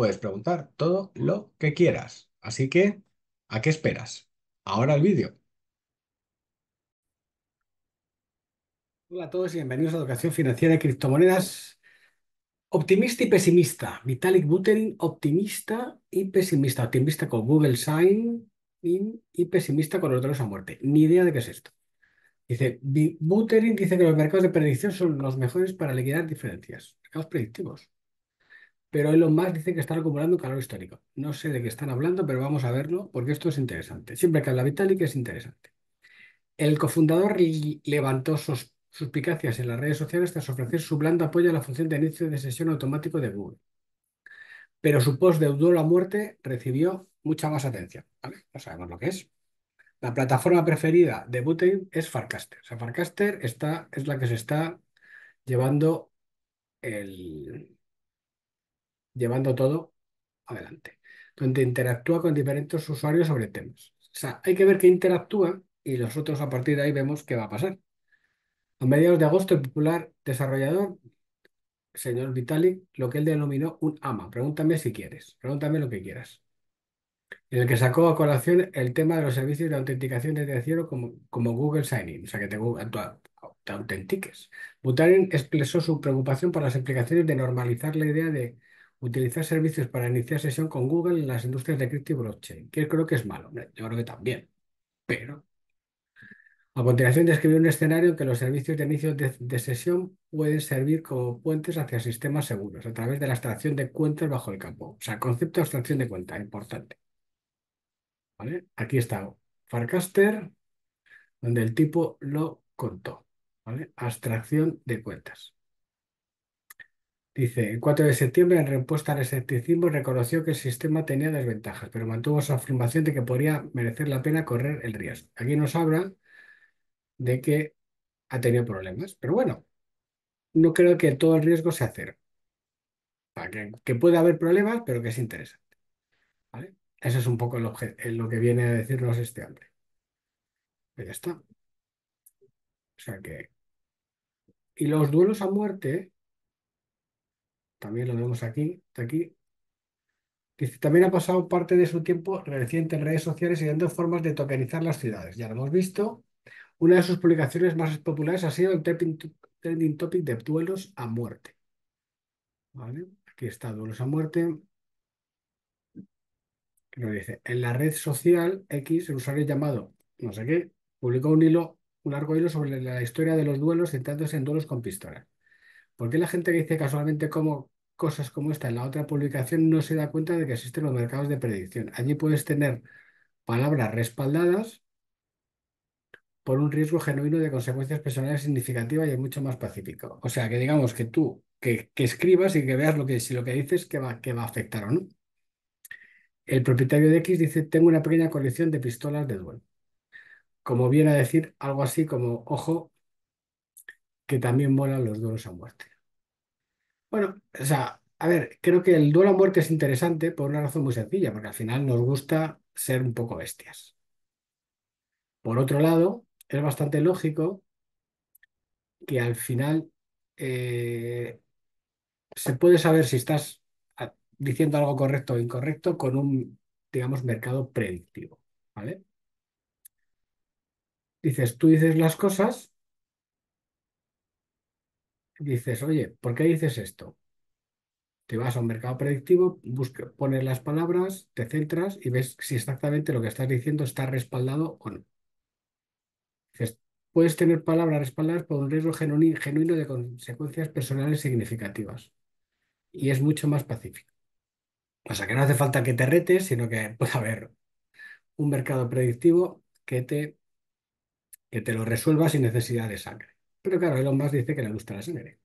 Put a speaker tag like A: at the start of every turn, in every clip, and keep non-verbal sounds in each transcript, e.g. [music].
A: puedes preguntar todo lo que quieras. Así que, ¿a qué esperas? Ahora el vídeo. Hola a todos y bienvenidos a Educación Financiera y Criptomonedas. Optimista y pesimista. Vitalik Buterin, optimista y pesimista. Optimista con Google Sign y pesimista con los otros a muerte. Ni idea de qué es esto. Dice, Buterin dice que los mercados de predicción son los mejores para liquidar diferencias. Mercados predictivos pero Elon Musk dice que está acumulando calor histórico. No sé de qué están hablando, pero vamos a verlo porque esto es interesante. Siempre que habla Vitalik es interesante. El cofundador levantó sus suspicacias en las redes sociales tras ofrecer su blando apoyo a la función de inicio de sesión automático de Google. Pero su post de la muerte recibió mucha más atención. No sabemos lo que es. La plataforma preferida de Booting es Farcaster. O sea, Farcaster está, es la que se está llevando el, llevando todo adelante, donde interactúa con diferentes usuarios sobre temas. O sea, hay que ver qué interactúa y nosotros a partir de ahí vemos qué va a pasar. A mediados de agosto, el popular desarrollador, señor Vitalik, lo que él denominó un AMA. Pregúntame si quieres, pregúntame lo que quieras. En el que sacó a colación el tema de los servicios de autenticación desde cero como, como Google Sign-in, o sea, que te, autentiques. Butarin expresó su preocupación por las implicaciones de normalizar la idea de utilizar servicios para iniciar sesión con Google en las industrias de cripto y blockchain, que creo que es malo. Yo creo que también, pero... A continuación, describir un escenario en que los servicios de inicio de, sesión pueden servir como puentes hacia sistemas seguros a través de la abstracción de cuentas bajo el campo. O sea, concepto de abstracción de cuenta, importante. ¿Vale? Aquí está Farcaster, donde el tipo lo contó. ¿Vale? Abstracción de cuentas. Dice, el 4 de septiembre, en respuesta al escepticismo, reconoció que el sistema tenía desventajas, pero mantuvo su afirmación de que podría merecer la pena correr el riesgo. Aquí nos habla de que ha tenido problemas, pero bueno, no creo que todo el riesgo sea cero. que, puede haber problemas, pero que es interesante. Eso es un poco lo, lo que viene a decirnos este hombre. Pero pues ya está. O sea que. Y los duelos a muerte también lo vemos aquí, aquí. también ha pasado parte de su tiempo reciente en redes sociales y dando formas de tokenizar las ciudades. Ya lo hemos visto. Una de sus publicaciones más populares ha sido el trending topic de duelos a muerte. ¿Vale? Aquí está, duelos a muerte. dice, en la red social X, un usuario llamado, no sé qué, publicó un hilo, un largo hilo sobre la historia de los duelos centrándose en duelos con pistola. ¿Por qué la gente que dice casualmente como cosas como esta en la otra publicación no se da cuenta de que existen los mercados de predicción? Allí puedes tener palabras respaldadas por un riesgo genuino de consecuencias personales significativas y es mucho más pacífico. O sea, que digamos que tú, que, escribas y que veas lo que, si lo que dices que va, que va a afectar o no. El propietario de X dice, tengo una pequeña colección de pistolas de duelo. Como viene a decir algo así como, ojo, que también molan los duelos a muerte. Bueno, o sea, a ver, creo que el duelo a muerte es interesante por una razón muy sencilla, porque al final nos gusta ser un poco bestias. Por otro lado, es bastante lógico que al final eh, se puede saber si estás ah, diciendo algo correcto o incorrecto con un, digamos, mercado predictivo, ¿vale? Dices, tú dices las cosas dices, oye, ¿por qué dices esto? Te vas a un mercado predictivo, pones las palabras, te centras y ves si exactamente lo que estás diciendo está respaldado o no. puedes tener palabras respaldadas por un riesgo genuino, de consecuencias personales significativas. Y es mucho más pacífico. O sea, que no hace falta que te retes, sino que [laughs] puede haber un mercado predictivo que te, que te lo resuelva sin necesidad de sangre. Pero claro, Elon Musk dice que le gusta la sangre.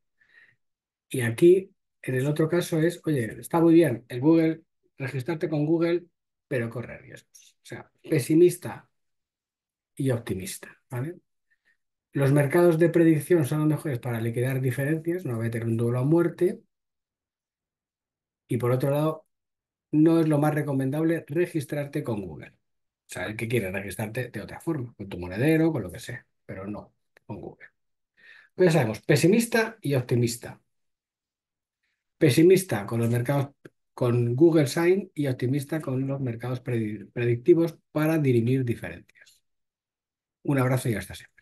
A: Y aquí, en el otro caso, es, oye, está muy bien el Google, registrarte con Google, pero corre riesgos. O sea, pesimista y optimista, ¿vale? Los mercados de predicción son los mejores para liquidar diferencias, no va a tener un duelo a muerte. Y por otro lado, no es lo más recomendable registrarte con Google. O sea, el que quiera registrarte de otra forma, con tu monedero, con lo que sea, pero no con Google ya sabemos, pesimista y optimista. Pesimista con los mercados con Google Sign y optimista con los mercados predictivos para dirimir diferencias. Un abrazo y hasta siempre.